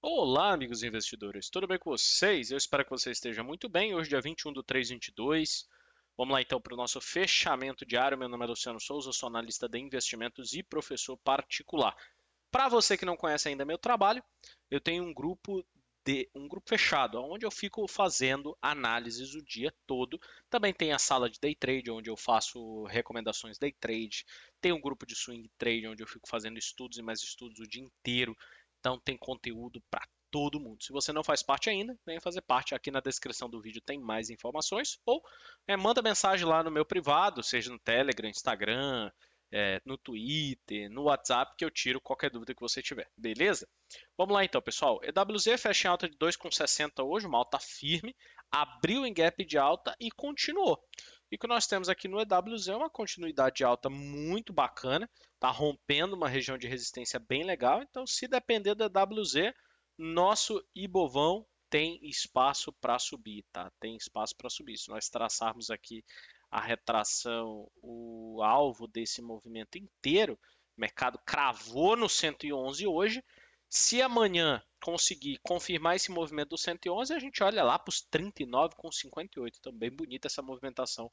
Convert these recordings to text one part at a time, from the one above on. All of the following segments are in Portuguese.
Olá, amigos investidores, tudo bem com vocês? Eu espero que você esteja muito bem. Hoje, dia 21 do 3, 22. Vamos lá, então, para o nosso fechamento diário. Meu nome é Luciano Souza, sou analista de investimentos e professor particular. Para você que não conhece ainda meu trabalho, eu tenho um grupo de um grupo fechado, onde eu fico fazendo análises o dia todo. Também tem a sala de day trade, onde eu faço recomendações day trade. Tem um grupo de swing trade, onde eu fico fazendo estudos e mais estudos o dia inteiro. Então tem conteúdo para todo mundo. Se você não faz parte ainda, venha fazer parte. Aqui na descrição do vídeo tem mais informações. Ou é, manda mensagem lá no meu privado, seja no Telegram, Instagram, é, no Twitter, no WhatsApp, que eu tiro qualquer dúvida que você tiver. Beleza? Vamos lá então, pessoal. EWZ fecha em alta de 2,60 hoje, uma alta tá firme, abriu em gap de alta e continuou. E o que nós temos aqui no EWZ é uma continuidade alta muito bacana, está rompendo uma região de resistência bem legal. Então, se depender do EWZ, nosso Ibovão tem espaço para subir, tá? Tem espaço para subir. Se nós traçarmos aqui a retração, o alvo desse movimento inteiro, o mercado cravou no 111 hoje, se amanhã conseguir confirmar esse movimento do 111, a gente olha lá para os 39 com 58. Então, bem bonita essa movimentação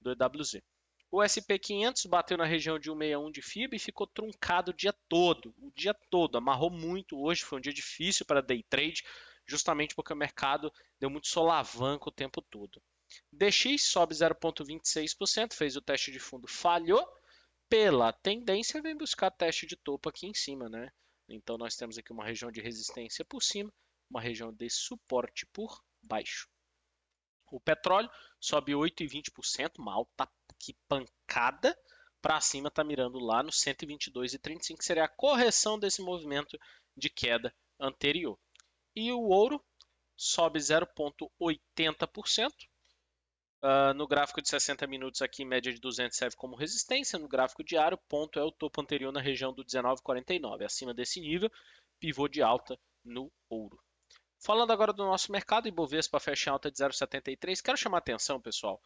do EWZ. O SP500 bateu na região de 161 de FIB e ficou truncado o dia todo. O dia todo, amarrou muito hoje. Foi um dia difícil para day trade, justamente porque o mercado deu muito solavanco o tempo todo. DX sobe 0,26%, fez o teste de fundo, falhou. Pela tendência, vem buscar teste de topo aqui em cima, né? Então, nós temos aqui uma região de resistência por cima, uma região de suporte por baixo. O petróleo sobe 8,20%, mal tá que pancada. Para cima está mirando lá no 122,35, que seria a correção desse movimento de queda anterior. E o ouro sobe 0,80%, Uh, no gráfico de 60 minutos aqui, média de 200 serve como resistência. No gráfico diário, ponto é o topo anterior na região do 19,49. Acima desse nível, pivô de alta no ouro. Falando agora do nosso mercado, Ibovespa fecha em alta de 0,73. Quero chamar a atenção, pessoal,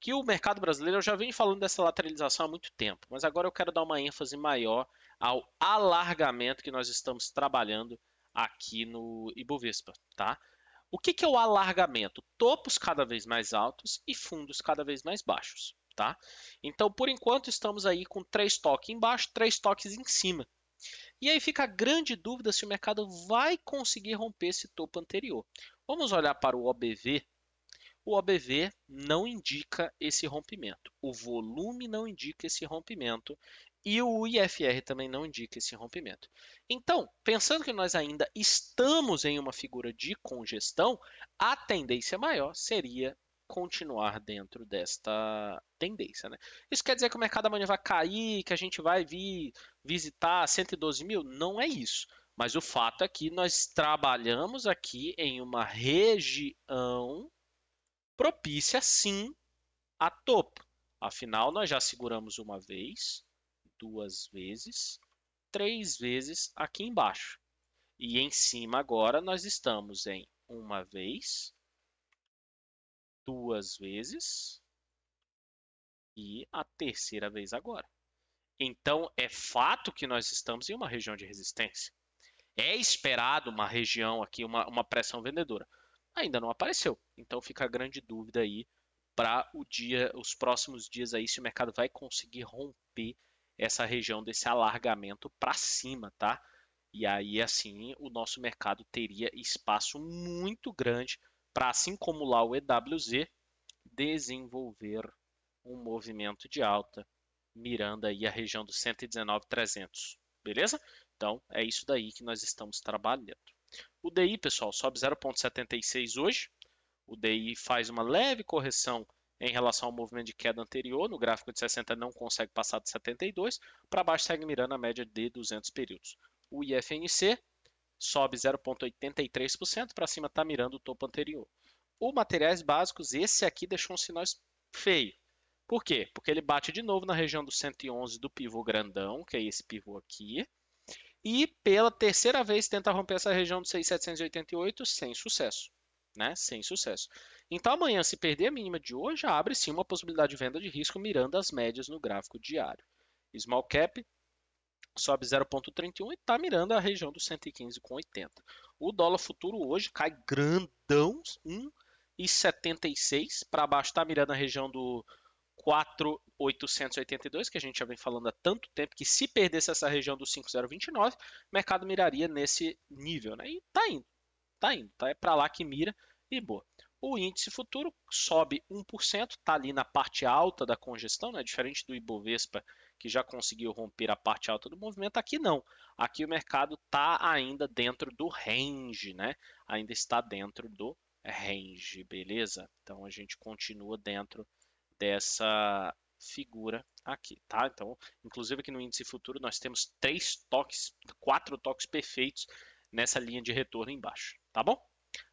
que o mercado brasileiro, eu já venho falando dessa lateralização há muito tempo, mas agora eu quero dar uma ênfase maior ao alargamento que nós estamos trabalhando aqui no Ibovespa, tá? O que, que é o alargamento? Topos cada vez mais altos e fundos cada vez mais baixos. Tá? Então, por enquanto, estamos aí com três toques embaixo, três toques em cima. E aí fica a grande dúvida se o mercado vai conseguir romper esse topo anterior. Vamos olhar para o OBV. O OBV não indica esse rompimento. O volume não indica esse rompimento. E o IFR também não indica esse rompimento. Então, pensando que nós ainda estamos em uma figura de congestão, a tendência maior seria continuar dentro desta tendência. Né? Isso quer dizer que o mercado amanhã vai cair, que a gente vai vir visitar 112 mil? Não é isso. Mas o fato é que nós trabalhamos aqui em uma região propícia, sim, a topo. Afinal, nós já seguramos uma vez, duas vezes, três vezes aqui embaixo. E em cima agora nós estamos em uma vez, duas vezes e a terceira vez agora. Então, é fato que nós estamos em uma região de resistência. É esperado uma região aqui, uma, uma pressão vendedora. Ainda não apareceu. Então, fica a grande dúvida aí para o dia, os próximos dias aí, se o mercado vai conseguir romper essa região desse alargamento para cima, tá? E aí, assim, o nosso mercado teria espaço muito grande para, assim como lá o EWZ, desenvolver um movimento de alta, mirando aí a região dos 119,300, beleza? Então, é isso daí que nós estamos trabalhando. O DI, pessoal, sobe 0,76 hoje. O DI faz uma leve correção em relação ao movimento de queda anterior, no gráfico de 60 não consegue passar de 72, para baixo segue mirando a média de 200 períodos. O IFNC sobe 0,83%, para cima está mirando o topo anterior. O materiais básicos, esse aqui deixou um sinal feio. Por quê? Porque ele bate de novo na região do 111 do pivô grandão, que é esse pivô aqui, e pela terceira vez tenta romper essa região do 6,788 sem sucesso né? Sem sucesso. Então amanhã, se perder a mínima de hoje, abre sim uma possibilidade de venda de risco mirando as médias no gráfico diário. Small cap sobe 0,31 e está mirando a região dos 115,80. O dólar futuro hoje cai grandão, 1,76 para baixo, está mirando a região do 4,882, que a gente já vem falando há tanto tempo, que se perdesse essa região do 5,029, o mercado miraria nesse nível, né? E está indo, tá indo, tá? É para lá que mira e boa. O índice futuro sobe 1%, está ali na parte alta da congestão, né? diferente do Ibovespa, que já conseguiu romper a parte alta do movimento, aqui não. Aqui o mercado está ainda dentro do range, né? ainda está dentro do range, beleza? Então a gente continua dentro dessa figura aqui, tá? Então, inclusive aqui no índice futuro nós temos três toques, quatro toques perfeitos nessa linha de retorno embaixo, tá bom?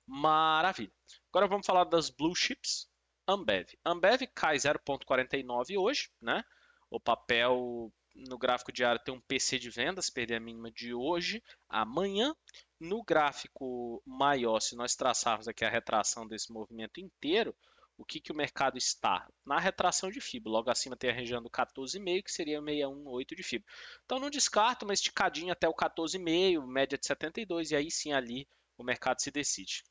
Maravilha. Agora vamos falar das blue chips. Ambev. Ambev cai 0,49 hoje, né? O papel no gráfico diário tem um PC de vendas, perder a mínima de hoje, amanhã. No gráfico maior, se nós traçarmos aqui a retração desse movimento inteiro, o que, que o mercado está? Na retração de FIB. Logo acima tem a região do 14,5, que seria 618 de FIB. Então não descarto uma esticadinha até o 14,5, média de 72, e aí sim ali o mercado se decide.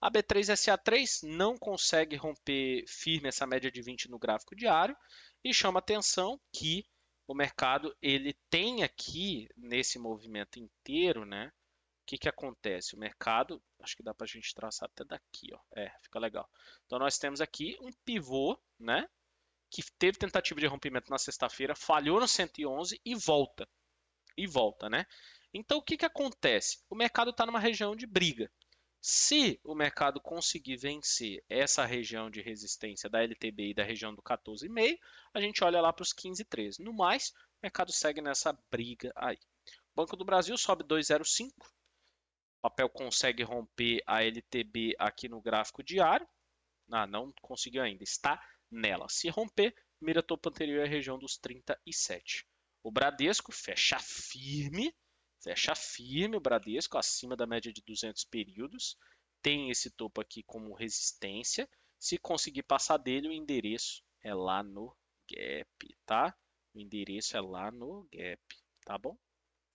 A B3SA3 não consegue romper firme essa média de 20 no gráfico diário e chama atenção que o mercado ele tem aqui nesse movimento inteiro, né, que, que acontece? O mercado, acho que dá para a gente traçar até daqui, ó. É, fica legal. Então nós temos aqui um pivô, né? Que teve tentativa de rompimento na sexta-feira, falhou no 111 e volta. E volta, né? Então o que, que acontece? O mercado está numa região de briga. Se o mercado conseguir vencer essa região de resistência da LTB e da região do 14,5, a gente olha lá para os 15,13. No mais, o mercado segue nessa briga aí. Banco do Brasil sobe 2,05, papel consegue romper a LTB aqui no gráfico diário. Ah, não conseguiu ainda, está nela. Se romper, mira topo anterior à é região dos 37. O Bradesco fecha firme, fecha firme o Bradesco, acima da média de 200 períodos. Tem esse topo aqui como resistência. Se conseguir passar dele, o endereço é lá no gap, tá? O endereço é lá no gap, tá bom?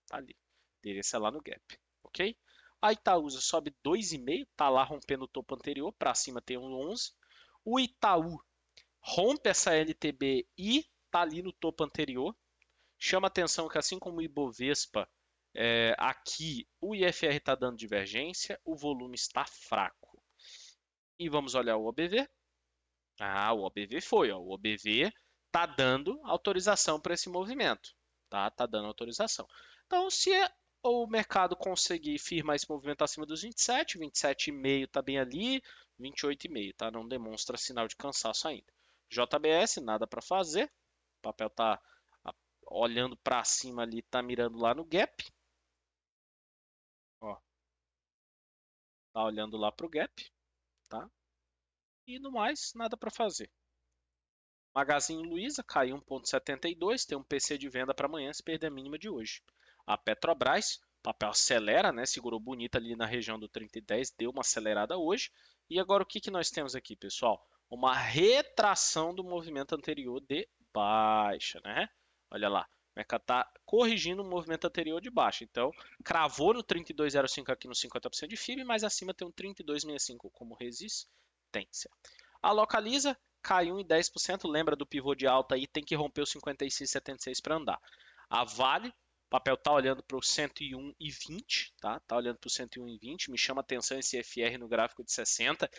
Tá ali. O endereço é lá no gap, ok? A Itaúsa sobe 2,5, tá lá rompendo o topo anterior, para cima tem um 11. O Itaú rompe essa LTB e tá ali no topo anterior. Chama atenção que assim como o Ibovespa, é, aqui o IFR está dando divergência, o volume está fraco. E vamos olhar o OBV. Ah, o OBV foi, ó, o OBV está dando autorização para esse movimento. Tá, tá dando autorização. Então, se é ou o mercado conseguir firmar esse movimento acima dos 27, 27,5 está bem ali, 28,5, tá? Não demonstra sinal de cansaço ainda. JBS, nada para fazer. O papel tá olhando para cima ali, tá mirando lá no gap. Ó. Tá olhando lá pro gap, tá? E no mais, nada para fazer. Magazine Luiza caiu 1.72, tem um PC de venda para amanhã se perder a mínima de hoje a Petrobras. O papel acelera, né? Segurou bonita ali na região do 3010, deu uma acelerada hoje. E agora o que, que nós temos aqui, pessoal? Uma retração do movimento anterior de baixa, né? Olha lá, o mercado está corrigindo o movimento anterior de baixa. Então, cravou no 32,05 aqui no 50% de FIB, mas acima tem um 32,65 como resistência. A localiza caiu em 10%, lembra do pivô de alta aí, tem que romper o 56,76 para andar. A Vale o papel está olhando para o 101,20, tá? Está olhando para o 101,20. Me chama atenção esse FR no gráfico de 60.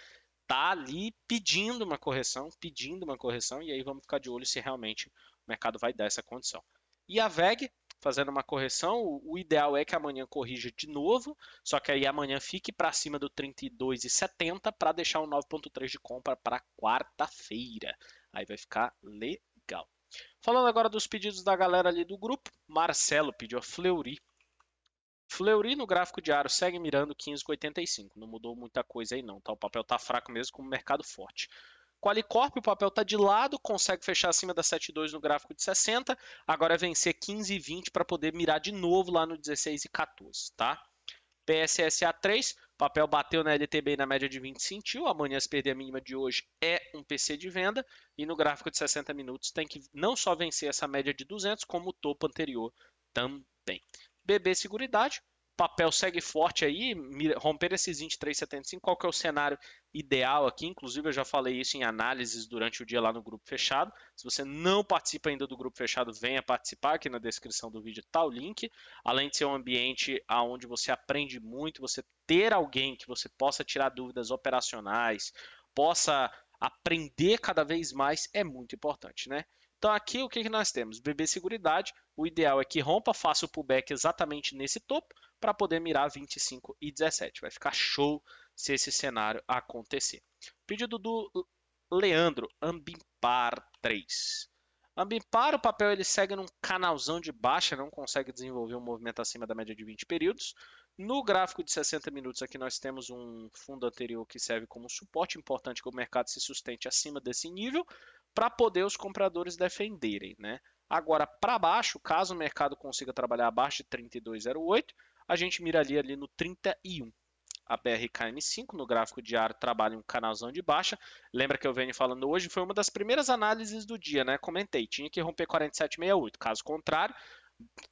Está ali pedindo uma correção, pedindo uma correção, e aí vamos ficar de olho se realmente o mercado vai dar essa condição. E a VEG fazendo uma correção, o, ideal é que amanhã corrija de novo, só que aí amanhã fique para cima do 32,70 para deixar o um 9,3 de compra para quarta-feira. Aí vai ficar legal. Falando agora dos pedidos da galera ali do grupo, Marcelo pediu a Fleury. Fleury no gráfico diário segue mirando 15,85. Não mudou muita coisa aí não, tá? O papel tá fraco mesmo com o mercado forte. Qualicorp, o papel tá de lado, consegue fechar acima da 7,2 no gráfico de 60. Agora é vencer 15,20 para poder mirar de novo lá no 16 e 14, tá? PSSA 3, papel bateu na LTB na média de 20 sentiu, amanhã se perder a mínima de hoje é um PC de venda, e no gráfico de 60 minutos tem que não só vencer essa média de 200, como o topo anterior também. BB Seguridade, papel segue forte aí, romper esses 23,75, qual que é o cenário ideal aqui? Inclusive, eu já falei isso em análises durante o dia lá no grupo fechado. Se você não participa ainda do grupo fechado, venha participar, aqui na descrição do vídeo está o link. Além de ser um ambiente onde você aprende muito, você ter alguém que você possa tirar dúvidas operacionais, possa aprender cada vez mais, é muito importante, né? Então aqui o que, que nós temos? BB Seguridade, o ideal é que rompa, faça o pullback exatamente nesse topo para poder mirar 25 e 17. Vai ficar show se esse cenário acontecer. Pedido do Leandro, Ambipar 3. Ambipar o papel ele segue num canalzão de baixa, não consegue desenvolver um movimento acima da média de 20 períodos. No gráfico de 60 minutos aqui nós temos um fundo anterior que serve como suporte importante que o mercado se sustente acima desse nível, para poder os compradores defenderem. Né? Agora, para baixo, caso o mercado consiga trabalhar abaixo de 32,08, a gente mira ali no 31. A BRKM5 no gráfico diário trabalha um canalzão de baixa. Lembra que eu venho falando hoje, foi uma das primeiras análises do dia, né? Comentei, tinha que romper 47,68. Caso contrário,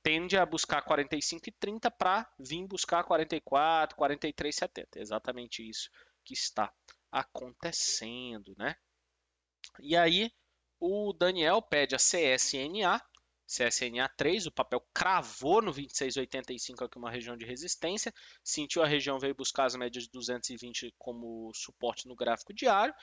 tende a buscar 45,30 para vir buscar 44, 43,70. É exatamente isso que está acontecendo, né? E aí o Daniel pede a CSNA, CSNA3, o papel cravou no 2685 aqui uma região de resistência, sentiu a região, veio buscar as médias de 220 como suporte no gráfico diário.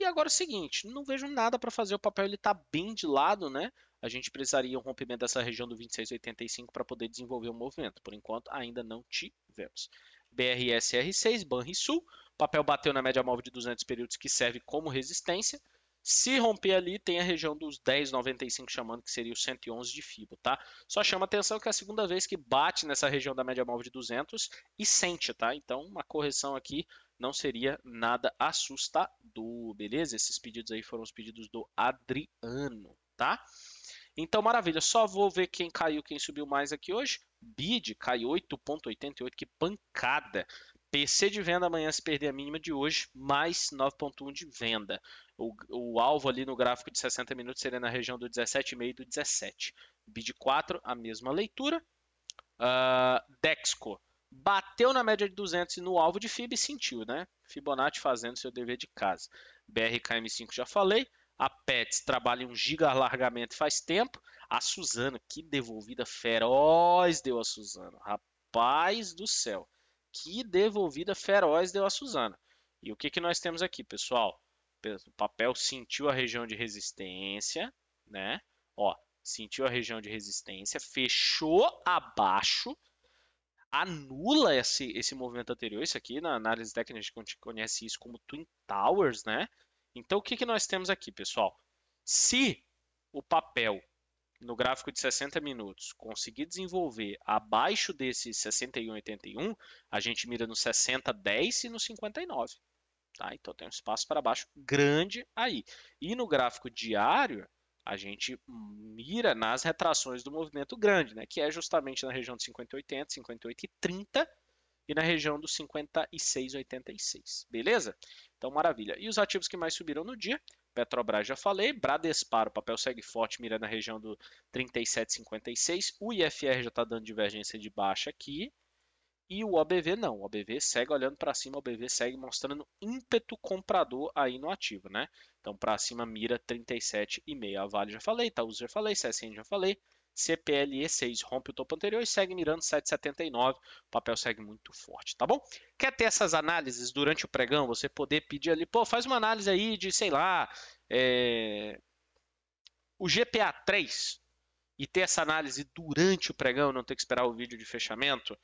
E agora é o seguinte, não vejo nada para fazer, o papel ele está bem de lado, né? A gente precisaria um rompimento dessa região do 2685 para poder desenvolver o um movimento. Por enquanto, ainda não tivemos. BRSR6, Banrisul, o papel bateu na média móvel de 200 períodos que serve como resistência. Se romper ali, tem a região dos 10,95 chamando, que seria o 111 de FIBO, tá? Só chama atenção que é a segunda vez que bate nessa região da média móvel de 200 e sente, tá? Então, uma correção aqui não seria nada assustador, beleza? Esses pedidos aí foram os pedidos do Adriano, tá? Então, maravilha. Só vou ver quem caiu, quem subiu mais aqui hoje. Bid caiu 8,88, que pancada. PC de venda amanhã se perder a mínima de hoje, mais 9,1 de venda. O, o, alvo ali no gráfico de 60 minutos seria na região do 17,5 e do 17. BID 4, a mesma leitura. Uh, Dexco bateu na média de 200 e no alvo de FIB sentiu, né? Fibonacci fazendo seu dever de casa. BRKM5 já falei. A Pets trabalha em um giga alargamento faz tempo. A Suzano, que devolvida feroz deu a Suzano. Rapaz do céu que devolvida feroz deu a Suzana. E o que, que nós temos aqui, pessoal? O papel sentiu a região de resistência, né? Ó, sentiu a região de resistência, fechou abaixo, anula esse, esse movimento anterior. Isso aqui, na análise técnica, a gente conhece isso como Twin Towers, né? Então, o que, que nós temos aqui, pessoal? Se o papel no gráfico de 60 minutos, conseguir desenvolver abaixo desse 61,81, a gente mira no 60,10 e no 59. Tá? Então tem um espaço para baixo grande aí. E no gráfico diário, a gente mira nas retrações do movimento grande, né? que é justamente na região de 50,80, 58,30 e na região dos 56,86. Beleza? Então, maravilha. E os ativos que mais subiram no dia? Petrobras já falei, Bradespar, o papel segue forte, mira na região do 37,56. O IFR já está dando divergência de baixa aqui. E o OBV não, o OBV segue olhando para cima, o OBV segue mostrando ímpeto comprador aí no ativo, né? Então para cima mira 37,5. A Vale já falei, Itaúsa já falei, CSN já falei, CPLE6 rompe o topo anterior e segue mirando 7,79. O papel segue muito forte, tá bom? Quer ter essas análises durante o pregão? Você poder pedir ali, pô, faz uma análise aí de, sei lá, é... o GPA3 e ter essa análise durante o pregão, não ter que esperar o vídeo de fechamento,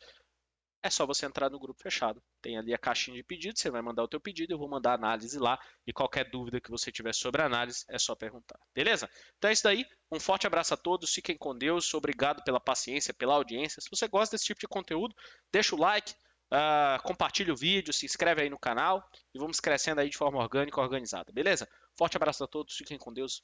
é só você entrar no grupo fechado. Tem ali a caixinha de pedido, você vai mandar o teu pedido, eu vou mandar a análise lá e qualquer dúvida que você tiver sobre a análise é só perguntar. Beleza? Então é isso daí. Um forte abraço a todos, fiquem com Deus, obrigado pela paciência, pela audiência. Se você gosta desse tipo de conteúdo, deixa o like, uh, compartilha o vídeo, se inscreve aí no canal e vamos crescendo aí de forma orgânica e organizada, beleza? Forte abraço a todos, fiquem com Deus.